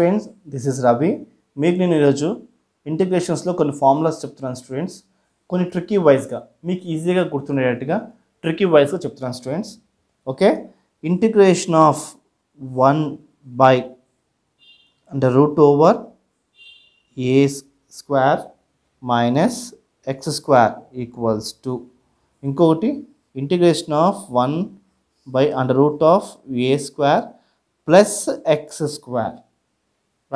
students दिस्ज रवि integration कोई formula students कोई tricky ways tricky ways students okay integration of one by under root over a square minus x square equal to इंकोटी integration of one by under root of a square plus x square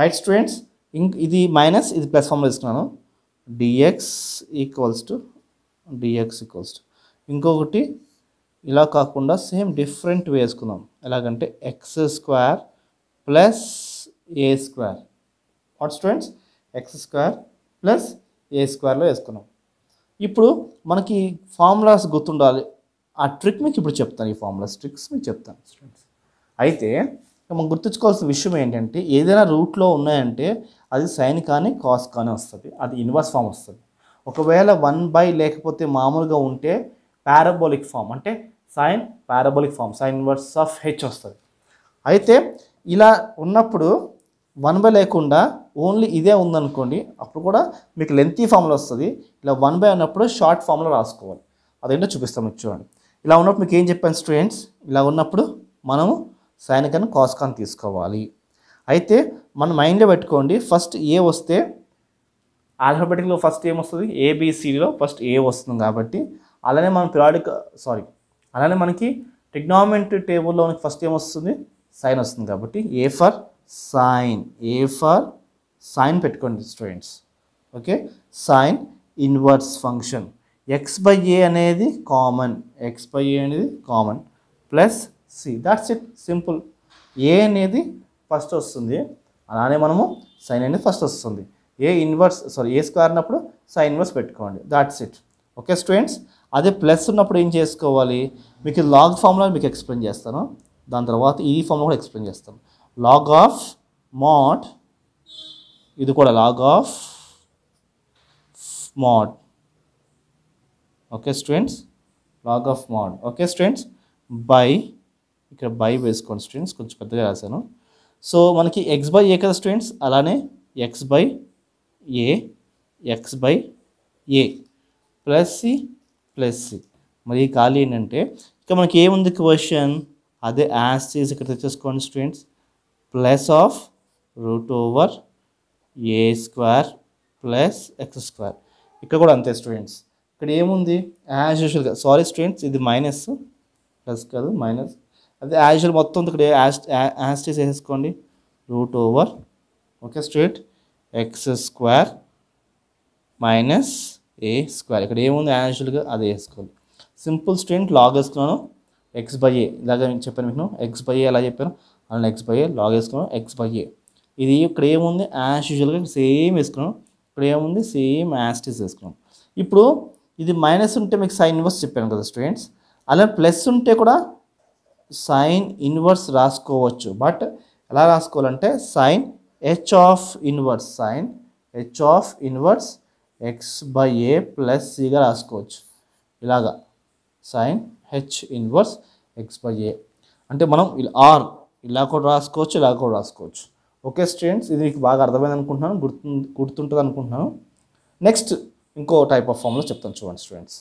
right students ఇంక్ ఇది minus ఇది plus ఫామ్లో ఇస్తున్నాను dx equals to dx equals to ఇంకొకటి ఇలా కాకుండా same different వేసుకుందాం ఎలాగంటే x square plus a square what students X square plus a స్క్వేర్లో వేసుకున్నాం ఇప్పుడు మనకి ఫార్ములాస్ గుర్తుండాలి ఆ ట్రిక్ మీకు ఇప్పుడు చెప్తాను ఈ ఫార్ములాస్ ట్రిక్స్ మీకు చెప్తాను స్టూడెంట్స్ అయితే మనం గుర్తుంచుకోవాల్సిన విషయం ఏంటంటే ఏదైనా రూట్లో ఉన్నాయంటే అది సైన్ కానీ కాస్ కానీ వస్తుంది అది ఇన్వర్స్ ఫామ్ వస్తుంది ఒకవేళ వన్ బై లేకపోతే మామూలుగా ఉంటే పారాబోలిక్ ఫామ్ అంటే sine parabolic form sine inverse of h వస్తుంది అయితే ఇలా ఉన్నప్పుడు వన్ బై లేకుండా ఓన్లీ ఇదే ఉందనుకోండి అప్పుడు కూడా మీకు లెంతీ ఫామ్లో వస్తుంది ఇలా వన్ బై ఉన్నప్పుడు షార్ట్ ఫామ్లో రాసుకోవాలి అదేంటో చూపిస్తాం చూడండి ఇలా ఉన్నప్పుడు మీకు ఏం చెప్పాను స్టూడెంట్స్ ఇలా ఉన్నప్పుడు మనము సైన్ కానీ కాస్కాన్ తీసుకోవాలి అయితే మన మైండ్లో పెట్టుకోండి ఫస్ట్ ఏ వస్తే ఆల్ఫాబెటిక్లో ఫస్ట్ ఏమొస్తుంది ఏబిసిడిలో ఫస్ట్ ఏ వస్తుంది కాబట్టి అలానే మనం పిరాడిక్ సారీ అలానే మనకి ట్రిగ్నామెంట్ టేబుల్లో మనకి ఫస్ట్ ఏమొస్తుంది సైన్ వస్తుంది కాబట్టి a for sine a for sine పెట్టుకోండి students okay sine inverse function x by a అనేది కామన్ ఎక్స్ బై ఏ అనేది common plus c that's it simple a అనేది ఫస్ట్ వస్తుంది అలానే మనము సైన్ అనేది ఫస్ట్ వస్తుంది a inverse sorry a square అన్నప్పుడు సైన్ ఇన్వర్స్ పెట్టుకోండి దాట్స్ ఇట్ ఓకే స్టూడెంట్స్ అదే ప్లస్ ఉన్నప్పుడు ఏం చేసుకోవాలి మీకు లాగ్ ఫార్ములా మీకు ఎక్స్ప్లెయిన్ చేస్తాను దాని తర్వాత ఈ ఫార్ములా కూడా ఎక్స్ప్లెయిన్ చేస్తాను లాగ్ ఆఫ్ మాట్ ఇది కూడా log of mod okay students log of mod okay students by ఇక్కడ బై వేసుకోండి స్టూడెంట్స్ కొంచెం పెద్దగా రాశాను సో మనకి ఎక్స్ బై ఏ కదా స్టూడెంట్స్ అలానే x by a x by a plus c plus c మరి ఖాళీ ఏంటంటే ఇక మనకి ఏముంది క్వశ్చన్ అదే యాస్ చేసి ఇక్కడ తెచ్చేసుకోండి students plus of root over a square plus x square ఇక్కడ కూడా అంతే స్టూడెంట్స్ ఇక్కడ ఏముంది యాజ్ యూజువల్గా సారీ స్టూడెంట్స్ ఇది మైనస్ ప్లస్ కాదు మైనస్ అదే యాజువల్ మొత్తం ఇక్కడ యాస్టిస్ వేసేసుకోండి root over okay straight x square minus a square ఇక్కడ ఏముంది యాజువల్గా అది వేసుకోవాలి సింపుల్ స్ట్రెంట్ లాగ్ వేసుకున్నాను ఎక్స్ బై ఏ ఇలాగ చెప్పాను మీకు ఎక్స్ బై ఏ ఎలా చెప్పాను అలా ఎక్స్ బై ఏ లాగ్ వేసుకున్నాను ఎక్స్ బై ఏ ఇది ఇక్కడ ఏముంది యాజ్ యూజువల్గా సేమ్ వేసుకున్నాను ఇక్కడ ఏముంది సేమ్ యాస్టిస్ వేసుకున్నాను ఇప్పుడు ఇది మైనస్ ఉంటే మీకు సైన్ ఇన్వర్స్ చెప్పాను కదా స్టూడెంట్స్ అలా ప్లస్ ఉంటే కూడా సైన్ ఇన్వర్స్ రాసుకోవచ్చు బట్ ఎలా రాసుకోవాలంటే sine h of inverse sine h of inverse x by a plus సిగా రాసుకోవచ్చు ఇలాగా sine h inverse x by a అంటే మనం ఆర్ ఇలా కూడా రాసుకోవచ్చు ఇలా కూడా రాసుకోవచ్చు ఓకే స్టూడెంట్స్ ఇది మీకు బాగా అర్థమైంది అనుకుంటున్నాను గుర్తు గుర్తుంటుంది అనుకుంటున్నాను నెక్స్ట్ ఇంకో టైప్ ఆఫ్ ఫామ్లో చెప్తాను చూడండి స్టూడెంట్స్